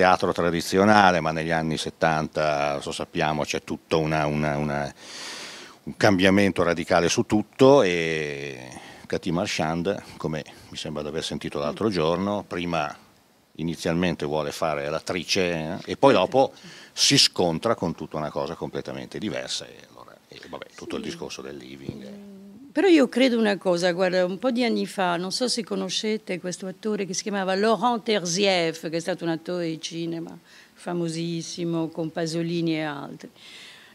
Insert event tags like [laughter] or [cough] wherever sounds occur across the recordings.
teatro tradizionale, ma negli anni 70, lo sappiamo, c'è tutto una, una, una, un cambiamento radicale su tutto e Cathy Marchand, come mi sembra di aver sentito l'altro mm. giorno, prima inizialmente vuole fare l'attrice eh, e poi certo. dopo si scontra con tutta una cosa completamente diversa e, allora, e vabbè, tutto sì. il discorso del living. Eh. Però io credo una cosa, guarda, un po' di anni fa, non so se conoscete questo attore che si chiamava Laurent Terzieff, che è stato un attore di cinema famosissimo, con Pasolini e altri.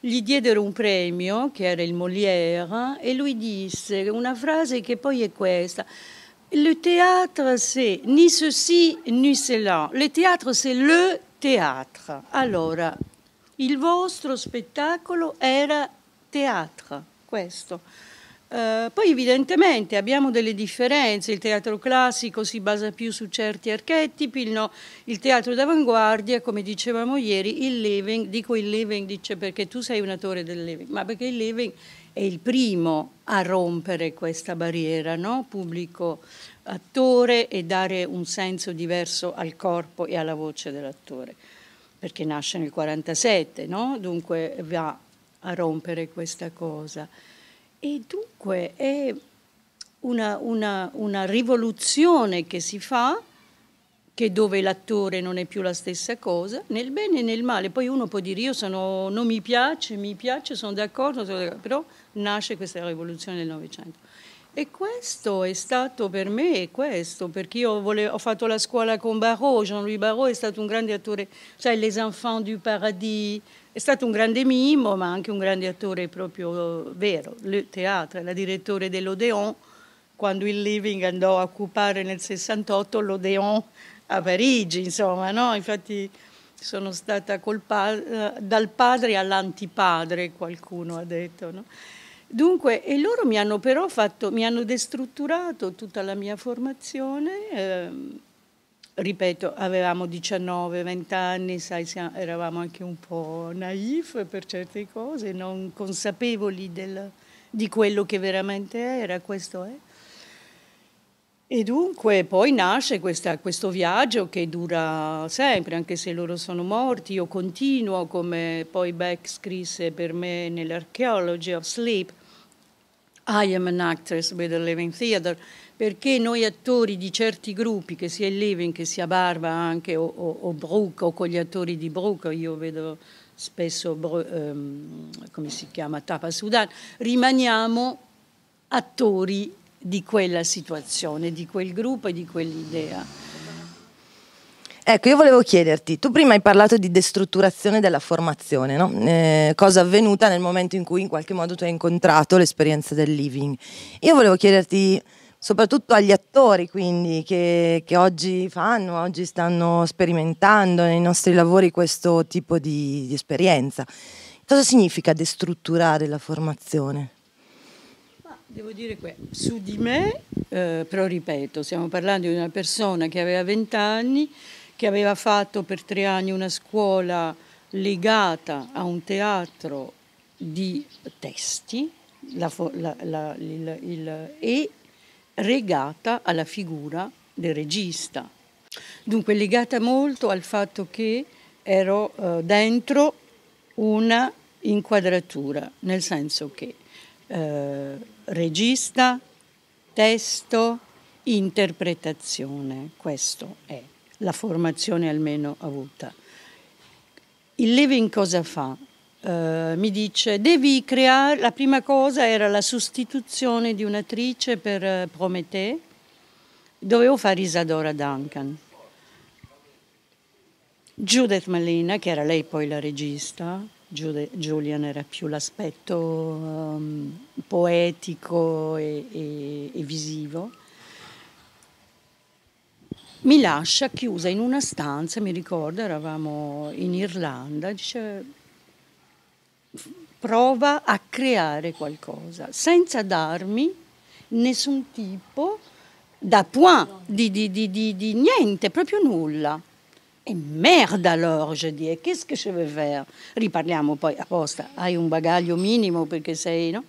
Gli diedero un premio, che era il Molière, e lui disse una frase che poi è questa. Le théâtre, c'est ni ceci ni cela. Le théâtre, c'est le théâtre. Allora, il vostro spettacolo era teatro, questo. Eh, poi evidentemente abbiamo delle differenze, il teatro classico si basa più su certi archetipi, no, il teatro d'avanguardia, come dicevamo ieri, il living, dico il living dice perché tu sei un attore del living, ma perché il living è il primo a rompere questa barriera, no? pubblico attore e dare un senso diverso al corpo e alla voce dell'attore, perché nasce nel 47, no? dunque va a rompere questa cosa. E dunque è una, una, una rivoluzione che si fa, che dove l'attore non è più la stessa cosa, nel bene e nel male. Poi uno può dire io sono, non mi piace, mi piace, sono d'accordo, però nasce questa rivoluzione del Novecento. E questo è stato per me questo, perché io volevo, ho fatto la scuola con Barrault, Jean-Louis Barrault è stato un grande attore, cioè Les Enfants du Paradis, è stato un grande mimo, ma anche un grande attore proprio eh, vero, il teatro, era direttore dell'Odeon, quando il Living andò a occupare nel 68 l'Odeon a Parigi, insomma, no? Infatti sono stata col pa- eh, dal padre all'antipadre, qualcuno ha detto, no? Dunque, e loro mi hanno però fatto, mi hanno destrutturato tutta la mia formazione. Eh, ripeto, avevamo 19-20 anni, sai, siamo, eravamo anche un po' naif per certe cose, non consapevoli del, di quello che veramente era, questo è. E dunque poi nasce questa, questo viaggio che dura sempre, anche se loro sono morti, io continuo come poi Beck scrisse per me nell'Archaeology of Sleep, i am an actress with a living theater, perché noi attori di certi gruppi, che sia il living, che sia Barba anche, o, o, o Brooke, o con gli attori di Brooke, io vedo spesso, um, come si chiama, Tapa Sudan, rimaniamo attori di quella situazione, di quel gruppo e di quell'idea. Ecco, io volevo chiederti, tu prima hai parlato di destrutturazione della formazione, no? eh, cosa avvenuta nel momento in cui in qualche modo tu hai incontrato l'esperienza del living. Io volevo chiederti soprattutto agli attori quindi, che, che, oggi fanno, oggi stanno sperimentando nei nostri lavori questo tipo di, di esperienza. Cosa significa destrutturare la formazione? Devo dire que- su di me, eh, però ripeto, stiamo parlando di una persona che aveva 20 anni, che aveva fatto per tre anni una scuola legata a un teatro di testi la, la, la, il, il, e regata alla figura del regista. Dunque legata molto al fatto che ero eh, dentro una inquadratura, nel senso che eh, regista, testo, interpretazione, questo è la formazione almeno avuta. Il Levin cosa fa? Uh, mi dice devi creare, la prima cosa era la sostituzione di un'attrice per uh, Prometee, dovevo fare Isadora Duncan. Judith Malina, che era lei poi la regista, Julian era più l'aspetto um, poetico e, e, e visivo mi lascia chiusa in una stanza, mi ricordo, eravamo in Irlanda, dice prova a creare qualcosa senza darmi nessun tipo da point di, di, di, di niente, proprio nulla. E merda allora, je dis, e qu'est-ce que je vais faire? Riparliamo poi apposta, hai un bagaglio minimo perché sei, no?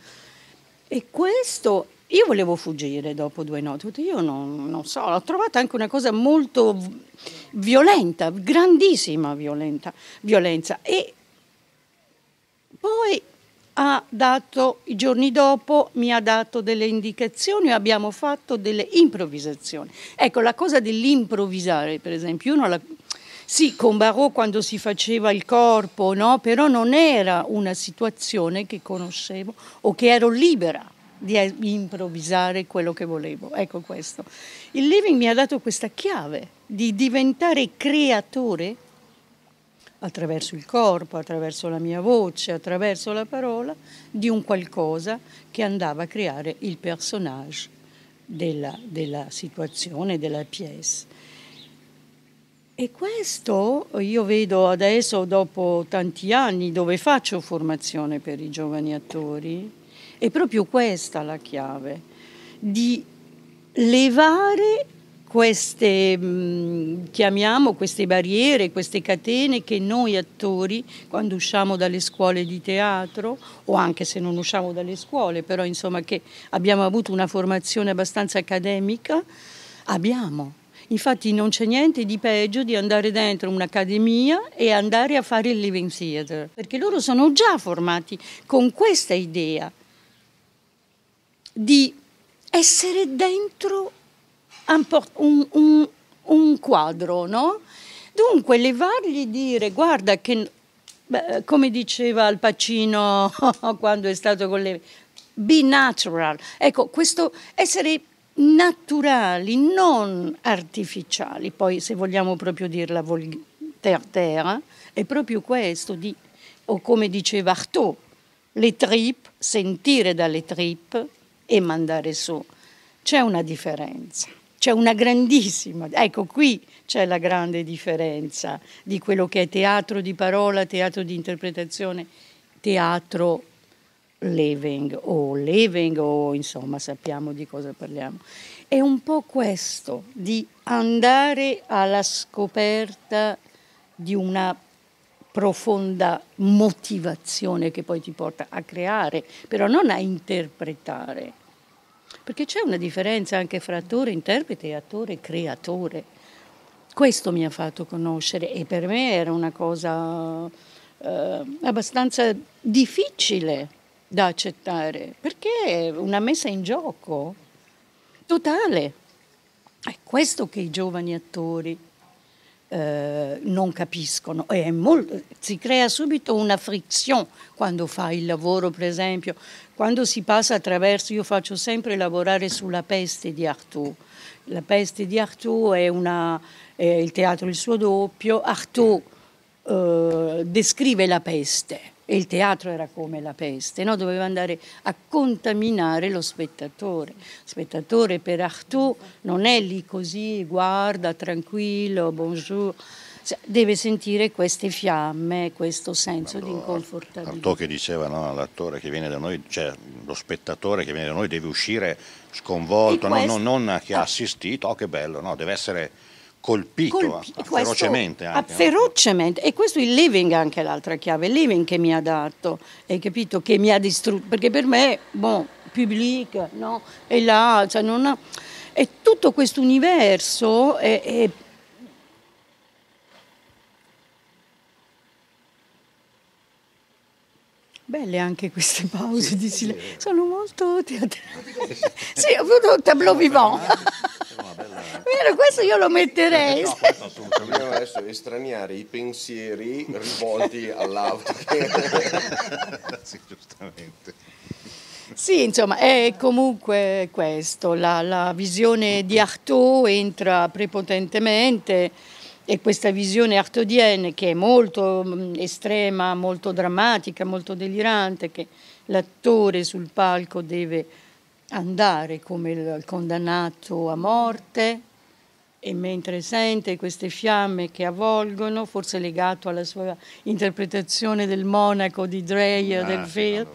E questo io volevo fuggire dopo due notti, io non, non so, l'ho trovata anche una cosa molto violenta, grandissima violenta, violenza. E poi ha dato, i giorni dopo mi ha dato delle indicazioni, abbiamo fatto delle improvvisazioni. Ecco, la cosa dell'improvvisare, per esempio, uno la... Sì, con Barot quando si faceva il corpo, no? però non era una situazione che conoscevo o che ero libera di improvvisare quello che volevo. Ecco questo. Il living mi ha dato questa chiave di diventare creatore attraverso il corpo, attraverso la mia voce, attraverso la parola, di un qualcosa che andava a creare il personaggio della, della situazione, della pièce. E questo io vedo adesso, dopo tanti anni, dove faccio formazione per i giovani attori, è proprio questa la chiave, di levare queste, mm, chiamiamo, queste barriere, queste catene che noi attori, quando usciamo dalle scuole di teatro, o anche se non usciamo dalle scuole, però insomma che abbiamo avuto una formazione abbastanza accademica, abbiamo. Infatti non c'è niente di peggio di andare dentro un'accademia e andare a fare il living theater, perché loro sono già formati con questa idea di essere dentro un, un, un quadro, no? Dunque, levargli dire, guarda che, beh, come diceva Al Pacino [laughs] quando è stato con le... Be natural. Ecco, questo essere naturali, non artificiali, poi se vogliamo proprio dirla vol- terra, è proprio questo, di, o come diceva Artaud, le trip, sentire dalle trip, e mandare su. C'è una differenza, c'è una grandissima, ecco qui c'è la grande differenza di quello che è teatro di parola, teatro di interpretazione, teatro living o living o insomma sappiamo di cosa parliamo. È un po' questo di andare alla scoperta di una profonda motivazione che poi ti porta a creare, però non a interpretare. Perché c'è una differenza anche fra attore, interprete e attore, creatore. Questo mi ha fatto conoscere e per me era una cosa eh, abbastanza difficile da accettare, perché è una messa in gioco totale. È questo che i giovani attori eh, non capiscono. Molto, si crea subito una frizione quando fai il lavoro, per esempio, quando si passa attraverso, io faccio sempre lavorare sulla peste di Artaud. La peste di Artaud è, una, è il teatro, il suo doppio. Artaud eh, descrive la peste e il teatro era come la peste, no? doveva andare a contaminare lo spettatore. Lo spettatore per Artù non è lì così, guarda, tranquillo, bonjour. Cioè, deve sentire queste fiamme, questo senso di inconfortabilità. Artù che diceva no, l'attore che viene da noi, cioè lo spettatore che viene da noi deve uscire sconvolto, questo, no, non, non, chi ha ah. assistito, oh che bello, no, deve essere colpito Colpi- a, ferocemente. Anche, a ferocemente. E questo il living anche l'altra chiave, il living che mi ha dato, hai capito? Che mi ha distrutto, perché per me, boh, public, no? E là, cioè non ha... E tutto questo universo è, è Belle anche queste pause sì, di silenzio, sono molto teatrali. sì, ho avuto un tableau vivant. [laughs] Vero, questo io lo metterei. No, Dobbiamo adesso estraniare i pensieri rivolti all'auto. [laughs] sì, giustamente. Sì, insomma, è comunque questo, la, la visione di Artaud entra prepotentemente e questa visione artaudienne che è molto estrema, molto drammatica, molto delirante, che l'attore sul palco deve andare come il condannato a morte, e mentre sente queste fiamme che avvolgono, forse legato alla sua interpretazione del monaco di Dreyer ah, del film,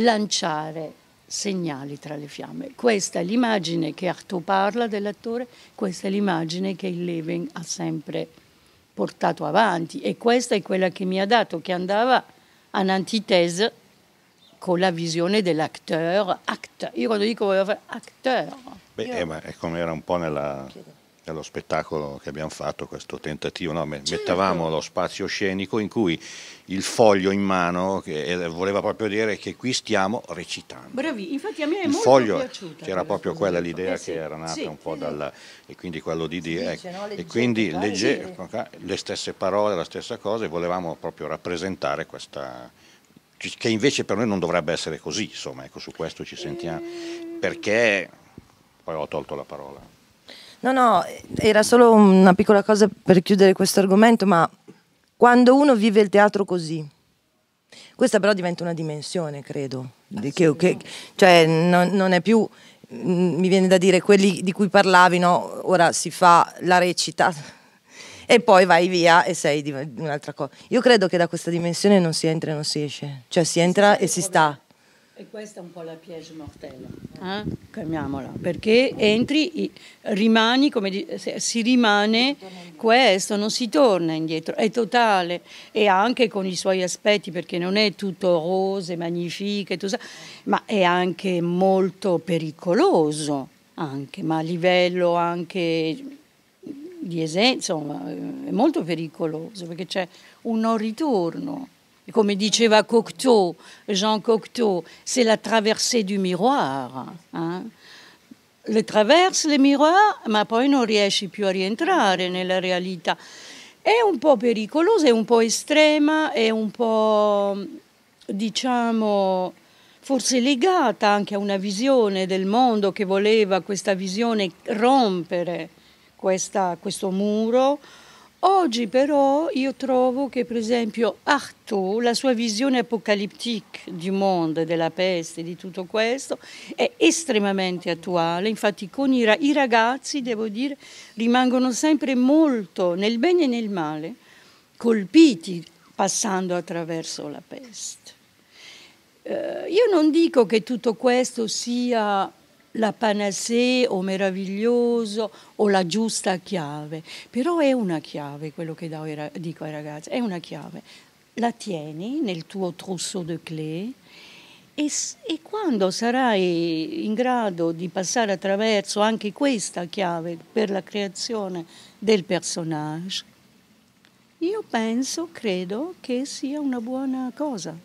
lanciare segnali tra le fiamme. Questa è l'immagine che Artaud parla dell'attore, questa è l'immagine che il Levin ha sempre portato avanti e questa è quella che mi ha dato, che andava in antitesi con la visione dell'acteur, act. Io quando dico volevo fare acteur. Beh, io... eh, ma è come era un po' nella... Chiedo allo spettacolo che abbiamo fatto, questo tentativo, no? Certo. mettavamo lo spazio scenico in cui il foglio in mano voleva proprio dire che qui stiamo recitando. Bravi, infatti a me è il molto foglio, piaciuta. C'era proprio quella l'idea eh sì, che era nata sì, un po' sì. dalla... e quindi quello di dire... Dice, ecco, no, e quindi legge, ecco, le stesse parole, la stessa cosa e volevamo proprio rappresentare questa... che invece per noi non dovrebbe essere così, insomma, ecco, su questo ci sentiamo. E... Ehm. Perché... poi ho tolto la parola. No, no, era solo una piccola cosa per chiudere questo argomento, ma quando uno vive il teatro così, questa però diventa una dimensione, credo, ah, che, che, cioè non, non è più mm, mi viene da dire, quelli di cui parlavi, no? ora si fa la recita [laughs] e poi vai via e sei di un'altra cosa. Io credo che da questa dimensione non si entra e non si esce, cioè si entra e si sta. E questa è un po' la piège mortelle, eh? Ah. chiamiamola, perché entri, rimani, come si rimane, questo non si torna indietro, è totale e anche con i suoi aspetti, perché non è tutto rose, magnifiche, tutto, ma è anche molto pericoloso, anche, ma a livello anche di esempio, insomma, è molto pericoloso perché c'è un non ritorno come diceva Cocteau, Jean Cocteau, c'est la traversée du miroir. Eh? Le traverse le miroir, ma poi non riesci più a rientrare nella realtà. È un po' pericolosa, è un po' estrema, è un po' diciamo forse legata anche a una visione del mondo che voleva questa visione rompere questa, questo muro Oggi però io trovo che per esempio Artaud, la sua visione apocalittica di mondo, della peste, di tutto questo, è estremamente attuale. Infatti con i, i ragazzi, devo dire, rimangono sempre molto nel bene e nel male, colpiti passando attraverso la peste. Eh, io non dico che tutto questo sia la panacea o meraviglioso o la giusta chiave, però è una chiave quello che dico ai ragazzi, è una chiave. La tieni nel tuo trousseau de clé e, e quando sarai in grado di passare attraverso anche questa chiave per la creazione del personaggio, io penso, credo che sia una buona cosa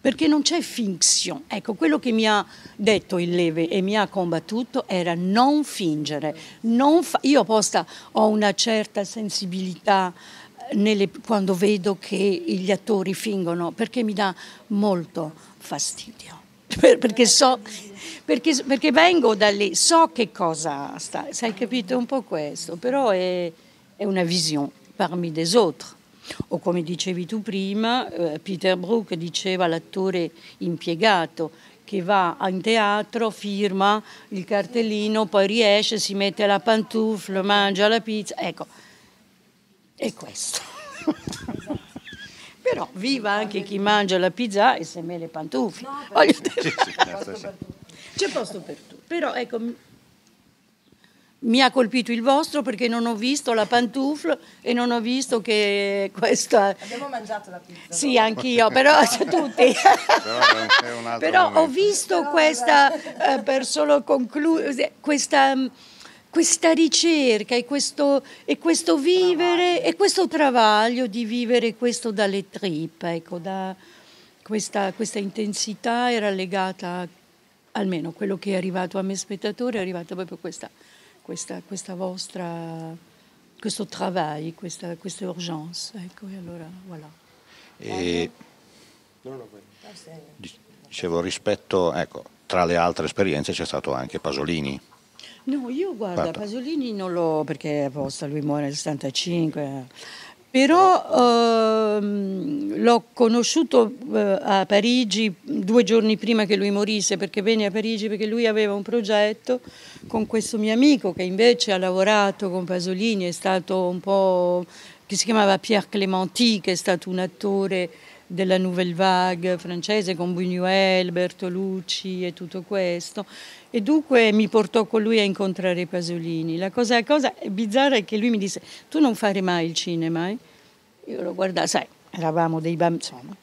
perché non c'è finzione. Ecco, quello che mi ha detto il Leve e mi ha combattuto era non fingere. Non io apposta ho una certa sensibilità eh, nelle, quando vedo che gli attori fingono, perché mi dà molto fastidio. [laughs] perché, so, perché, perché vengo da lì, so che cosa sta, sai capito un po' questo, però è, è una visione parmi des autres. O come dicevi tu prima, eh, Peter Brook diceva l'attore impiegato che va in teatro, firma il cartellino, poi riesce, si mette la pantufla, mangia la pizza, ecco, è questo. Però viva anche chi mangia la pizza e se me le pantufle. No, Voglio dire. C'è posto per tutto. Però ecco, mi ha colpito il vostro perché non ho visto la pantufla e non ho visto che questa... Abbiamo mangiato la pizza. Sì, no? anch'io, però [laughs] tutti. però, però ho visto però, questa, eh, per solo concludere, questa, mm, questa, ricerca e questo, e questo vivere travaglio. e questo travaglio di vivere questo dalle trippe, ecco, da questa, questa intensità era legata, almeno quello che è arrivato a me spettatore, è arrivata proprio questa questa, questa vostra, questo travaglio, questa, questa urgenza. Ecco, e allora, voilà. E, dicevo, rispetto, ecco, tra le altre esperienze c'è stato anche Pasolini. No, io guarda, Pasolini non l'ho perché apposta, lui muore nel 65, però ehm, l'ho conosciuto eh, a Parigi due giorni prima che lui morisse, perché venne a Parigi perché lui aveva un progetto con questo mio amico che invece ha lavorato con Pasolini, è stato un po' che si chiamava Pierre Clementi, che è stato un attore della Nouvelle Vague francese con Buñuel, Bertolucci e tutto questo. E dunque mi portò con lui a incontrare Pasolini. La cosa, la cosa bizzarra è che lui mi disse: Tu non fare mai il cinema? Eh? Io lo guardavo, sai, eravamo dei bambini, insomma.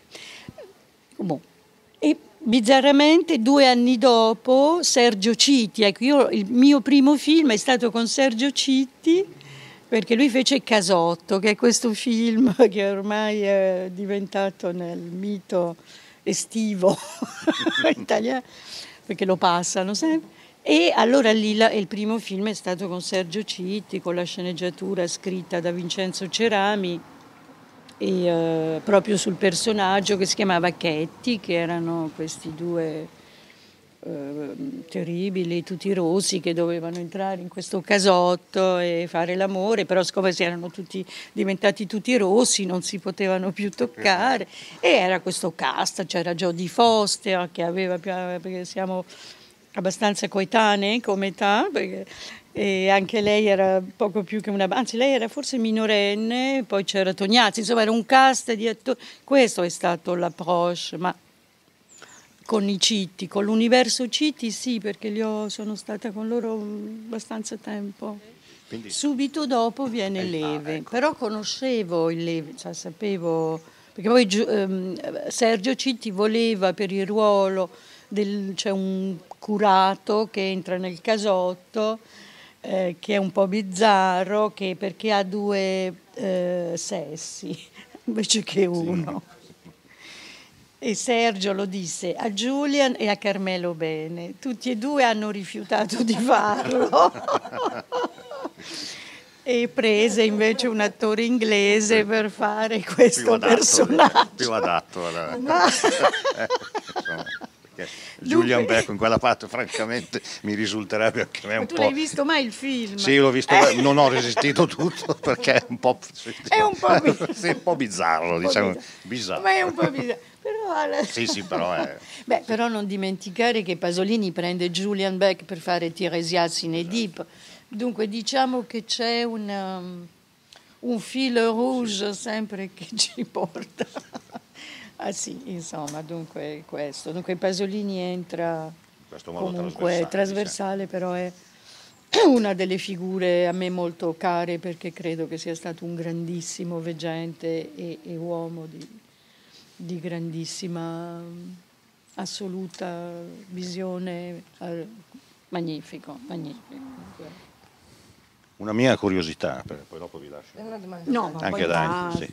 Boh. E bizzarramente due anni dopo Sergio Citti, ecco, io, il mio primo film è stato con Sergio Citti perché lui fece Casotto, che è questo film [laughs] che ormai è diventato nel mito estivo [laughs] italiano, perché lo passano sempre. E allora lì il primo film è stato con Sergio Citti, con la sceneggiatura scritta da Vincenzo Cerami, e, eh, proprio sul personaggio che si chiamava Chetti, che erano questi due eh, terribili, tutti rossi che dovevano entrare in questo casotto e fare l'amore, però siccome si erano tutti, diventati tutti rossi non si potevano più toccare e era questo cast, c'era Jodie Foster che aveva, perché siamo abbastanza coetanei come età, perché, e anche lei era poco più che una, anzi lei era forse minorenne, poi c'era Tognazzi, insomma era un cast di attori, questo è stato l'approche, ma con i CITI, con l'universo CITI sì, perché ho, sono stata con loro abbastanza tempo. Quindi, Subito dopo viene il eh, ah, Leve, ah, ecco. però conoscevo il Leve, cioè sapevo, perché poi ehm, Sergio Citti voleva per il ruolo, c'è cioè un curato che entra nel casotto, eh, che è un po' bizzarro, che, perché ha due eh, sessi [laughs] invece che uno. Sì. E Sergio lo disse a Julian e a Carmelo Bene. Tutti e due hanno rifiutato di farlo. [laughs] e prese invece un attore inglese per fare questo più adatto, personaggio. Più adatto. Allora. Ma... [laughs] Julian Dunque... Becco in quella parte francamente mi risulterebbe anche me un Ma tu po'... l'hai visto mai il film? Sì, l'ho visto, eh. non ho resistito tutto perché è un po'... È un po', bi... [laughs] un po bizzarro, diciamo. Bizzarro. bizzarro. Ma è un po' bizzarro vuole. Sì, sì, però è... Eh. [laughs] Beh, però non dimenticare che Pasolini prende Julian Beck per fare Tiresias in esatto. Edipo. Dunque diciamo che c'è una, um, un filo rouge sì. sempre che ci [laughs] porta. ah sì, insomma, dunque questo. Dunque Pasolini entra questo modo comunque trasversale, trasversale diciamo. però è [clears throat] una delle figure a me molto care perché credo che sia stato un grandissimo veggente e, e uomo di, di grandissima, assoluta visione, eh, magnifico, magnifico. Una mia curiosità, poi dopo vi lascio. una domanda. No, ma Anche Dante,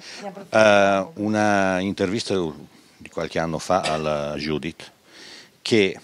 sì. uh, una intervista di qualche anno fa alla Judith che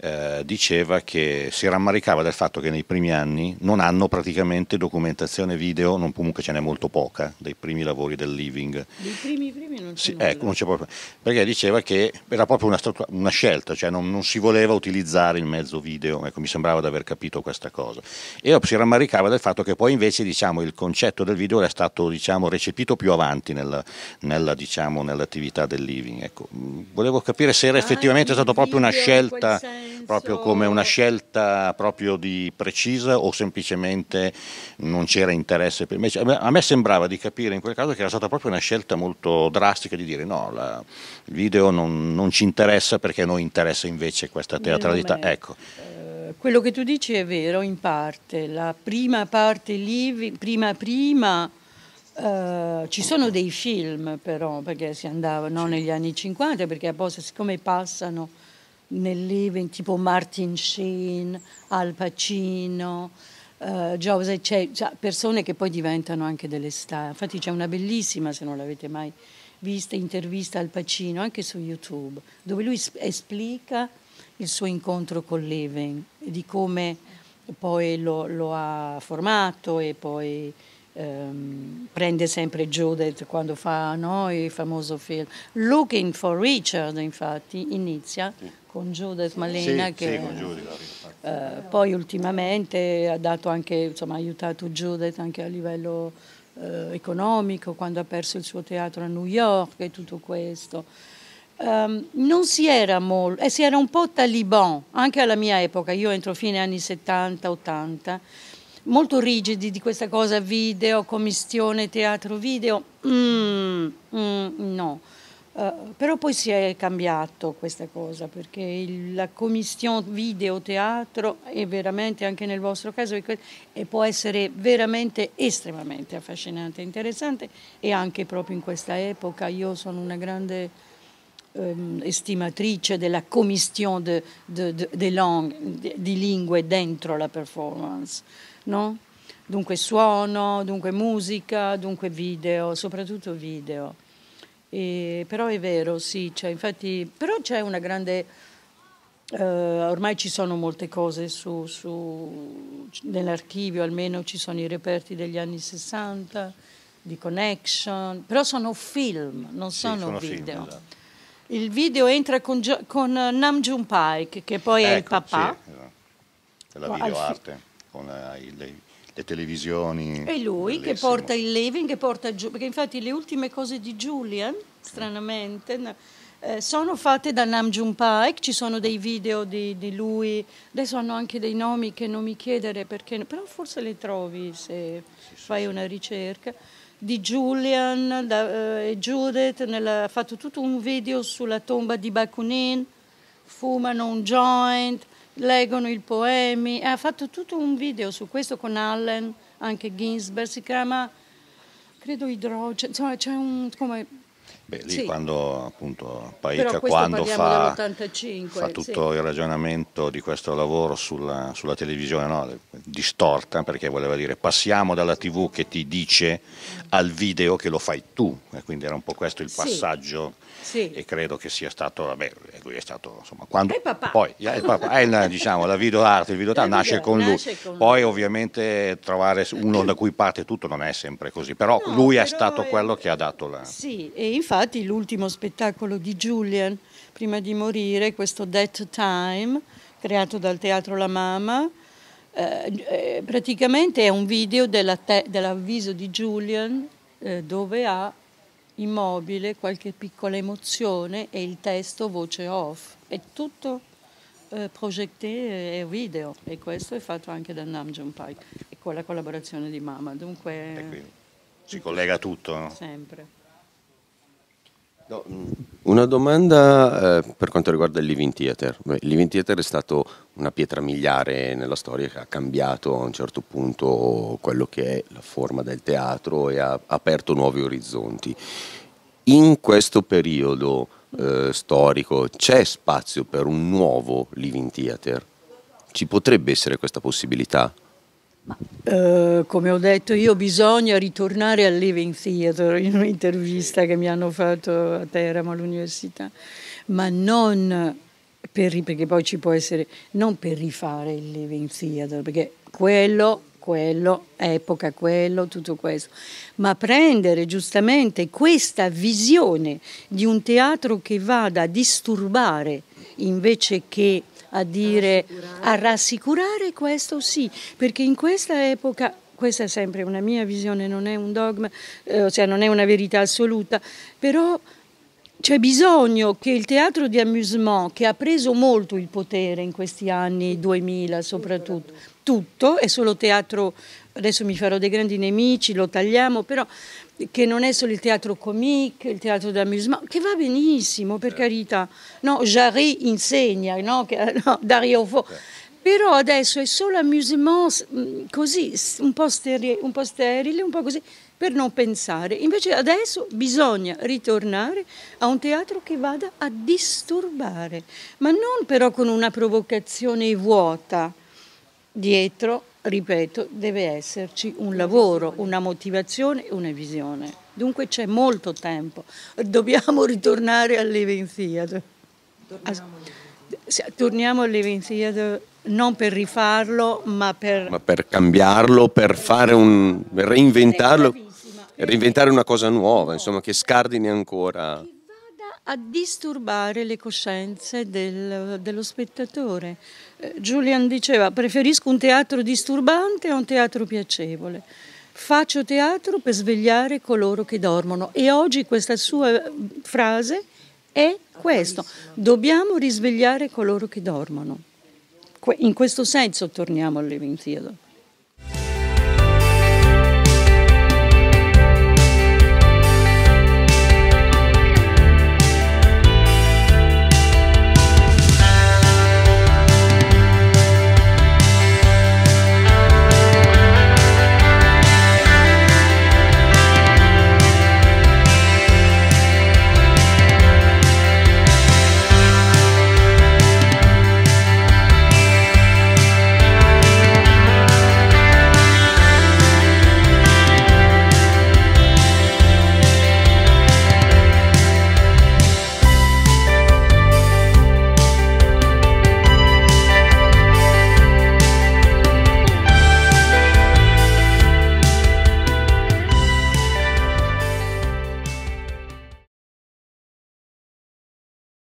eh, diceva che si rammaricava del fatto che nei primi anni non hanno praticamente documentazione video, non, comunque ce n'è molto poca, dei primi lavori del living. Dei primi primi non sì, ecco, non c'è proprio, perché diceva che era proprio una, una scelta, cioè non, non, si voleva utilizzare il mezzo video, ecco, mi sembrava di aver capito questa cosa. E si rammaricava del fatto che poi invece diciamo, il concetto del video era stato diciamo, recepito più avanti nella, nella, diciamo, nell'attività del living. Ecco. Mm, volevo capire se era ah, effettivamente stata proprio una scelta... Proprio come una scelta proprio di precisa o semplicemente non c'era interesse? Per cioè, me? A me sembrava di capire in quel caso che era stata proprio una scelta molto drastica di dire no, la, il video non, non, ci interessa perché a noi interessa invece questa teatralità. Ecco. Eh, quello che tu dici è vero in parte, la prima parte lì, prima prima... Uh, ci sono dei film però, perché si andava no, negli anni 50, perché apposta, siccome passano nel living tipo Martin Sheen, Al Pacino, uh, eh, Joseph, cioè, cioè, persone che poi diventano anche delle star. Infatti c'è una bellissima, se non l'avete mai vista, intervista Al Pacino, anche su YouTube, dove lui esplica il suo incontro con Leven, di come poi lo, lo ha formato e poi ehm, prende sempre Judith quando fa no, il famoso film. Looking for Richard, infatti, inizia sì. con Judith Malena sì, che sì, con Judith, eh, poi ultimamente ha dato anche, insomma, aiutato Judith anche a livello eh, economico quando ha perso il suo teatro a New York e tutto questo. Um, non si era molto, eh, si era un po' taliban, anche alla mia epoca, io entro fine anni 70-80, molto rigidi di questa cosa, video, commissione, teatro, video, mm, mm, no. Uh, però poi si è cambiato questa cosa perché il, la commissione video teatro è veramente anche nel vostro caso e può essere veramente estremamente affascinante, interessante e anche proprio in questa epoca io sono una grande ehm, estimatrice della commissione de, de, de, de long, di lingue dentro la performance no? Dunque suono, dunque musica, dunque video, soprattutto video. E, però è vero, sì, cioè, infatti, però c'è una grande... Eh, ormai ci sono molte cose su, su, nell'archivio, almeno ci sono i reperti degli anni 60, di Connection, però sono film, non sono, sì, sono video. Film, esatto. Il video entra con, con Nam June Pike, che poi ecco, è il ecco, papà. Sì, esatto. Della videoarte con eh, le, le, televisioni. È lui bellissimo. che porta il living, che porta giù, perché infatti le ultime cose di Julian, stranamente, no, eh, sono fatte da Nam June Paik, ci sono dei video di, di, lui, adesso hanno anche dei nomi che non mi chiedere perché, però forse li trovi se sì, fai sì. una ricerca di Julian da, eh, e Judith, nella, ha fatto tutto un video sulla tomba di Bakunin, fumano un joint, leggono i poemi, ha fatto tutto un video su questo con Allen, anche Ginsberg, si chiama, credo, Idrogeno, cioè, insomma c'è un, come, Beh, lì sì. quando appunto Paica quando fa, fa, tutto sì. il ragionamento di questo lavoro sulla, sulla televisione no? distorta, perché voleva dire passiamo dalla tv che ti dice al video che lo fai tu, e quindi era un po' questo il passaggio sì. e credo che sia stato, vabbè, lui è stato, insomma, quando... E papà. Poi, eh, papà, il, diciamo, la videoarte, il videoarte nasce, con, nasce lui. con lui. poi ovviamente trovare uno da cui parte tutto non è sempre così, però no, lui però è stato è... quello che ha dato la... Sì, e infatti infatti l'ultimo spettacolo di Julian, prima di morire, questo Dead Time, creato dal Teatro La Mama, eh, eh praticamente è un video dell'avviso di Julian eh, dove ha immobile qualche piccola emozione e il testo voce off. È tutto eh, progetté e video e questo è fatto anche da Nam June Paik e con la collaborazione di Mama. Dunque, si collega tutto, no? Sempre. No, mm, una domanda eh, per quanto riguarda il Living Theater. il Living Theater è stato una pietra miliare nella storia che ha cambiato a un certo punto quello che è la forma del teatro e ha aperto nuovi orizzonti. In questo periodo eh, storico c'è spazio per un nuovo Living Theater? Ci potrebbe essere questa possibilità? Ma, eh, come ho detto io bisogna ritornare al Living Theatre in un'intervista che mi hanno fatto a Teramo all'università, ma non per, perché poi ci può essere, non per rifare il Living Theatre, perché quello quello, epoca quello, tutto questo, ma prendere giustamente questa visione di un teatro che vada a disturbare invece che a dire, a rassicurare, questo sì, perché in questa epoca questa è sempre una mia visione, non è un dogma, eh, cioè non è una verità assoluta, però c'è bisogno che il teatro di amusement, che ha preso molto il potere in questi anni 2000 soprattutto, tutto, è solo teatro, adesso mi farò dei grandi nemici, lo tagliamo, però che non è solo il teatro comique, il teatro d'amusement, che va benissimo, per certo. carità. No, Jarry insegna, no? [laughs] no Dario Fo. Certo. Però adesso è solo amusement mm, così, un po, sterile, un po' sterile, un po' così, per non pensare. Invece adesso bisogna ritornare a un teatro che vada a disturbare, ma non però con una provocazione vuota dietro, ripeto, deve esserci un lavoro, una motivazione e una visione. Dunque c'è molto tempo, dobbiamo ritornare all'Evenziad. Torniamo all'Evenziad non per rifarlo, ma per... Ma per cambiarlo, per, un, per reinventarlo, reinventare una cosa nuova, insomma, che scardini ancora a disturbare le coscienze del, dello spettatore. Eh, Julian diceva preferisco un teatro disturbante a un teatro piacevole. Faccio teatro per svegliare coloro che dormono e oggi questa sua eh, frase è questo, dobbiamo risvegliare coloro che dormono. In questo senso torniamo al Living Theodore.